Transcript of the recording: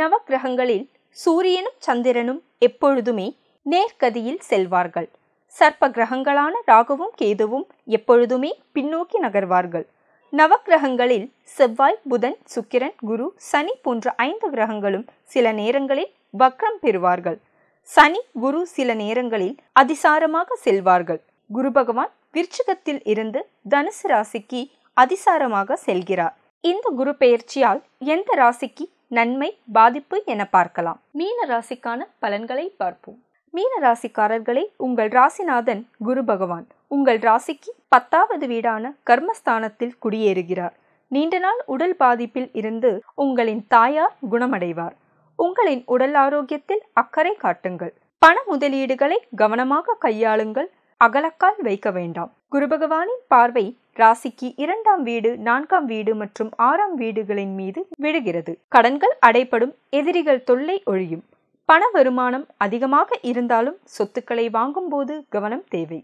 நவக்கிரகங்களில் சூரியனும் சந்திரனும் எப்பொழுதுமே நேர்கதியில் செல்வார்கள் சர்ப்ப கிரகங்களான ராகுவும் கேதுவும் எப்பொழுதுமே பின்னோக்கி நகர்வார்கள் நவக்கிரகங்களில் செவ்வாய் புதன் சுக்கிரன் குரு சனி போன்ற ஐந்து கிரகங்களும் சில நேரங்களில் வக்ரம் பெறுவார்கள் சனி குரு சில நேரங்களில் அதிசாரமாக செல்வார்கள் குரு பகவான் விருச்சிகத்தில் இருந்து தனுசு ராசிக்கு அதிசாரமாக செல்கிறார் இந்த குரு பெயர்ச்சியால் எந்த ராசிக்கு நன்மை பாதிப்பு என பார்க்கலாம் மீன ராசிக்கான பலன்களை பார்ப்போம் மீன ராசிக்காரர்களே உங்கள் ராசிநாதன் குரு பகவான் உங்கள் ராசிக்கு பத்தாவது வீடான கர்மஸ்தானத்தில் குடியேறுகிறார் நீண்ட நாள் உடல் பாதிப்பில் இருந்து உங்களின் தாயார் குணமடைவார் உங்களின் உடல் ஆரோக்கியத்தில் அக்கறை காட்டுங்கள் பண முதலீடுகளை கவனமாக கையாளுங்கள் அகலக்கால் வைக்க வேண்டாம் குருபகவானின் பார்வை ராசிக்கு இரண்டாம் வீடு நான்காம் வீடு மற்றும் ஆறாம் வீடுகளின் மீது விழுகிறது கடன்கள் அடைப்படும் எதிரிகள் தொல்லை ஒழியும் பண வருமானம் அதிகமாக இருந்தாலும் சொத்துக்களை வாங்கும்போது கவனம் தேவை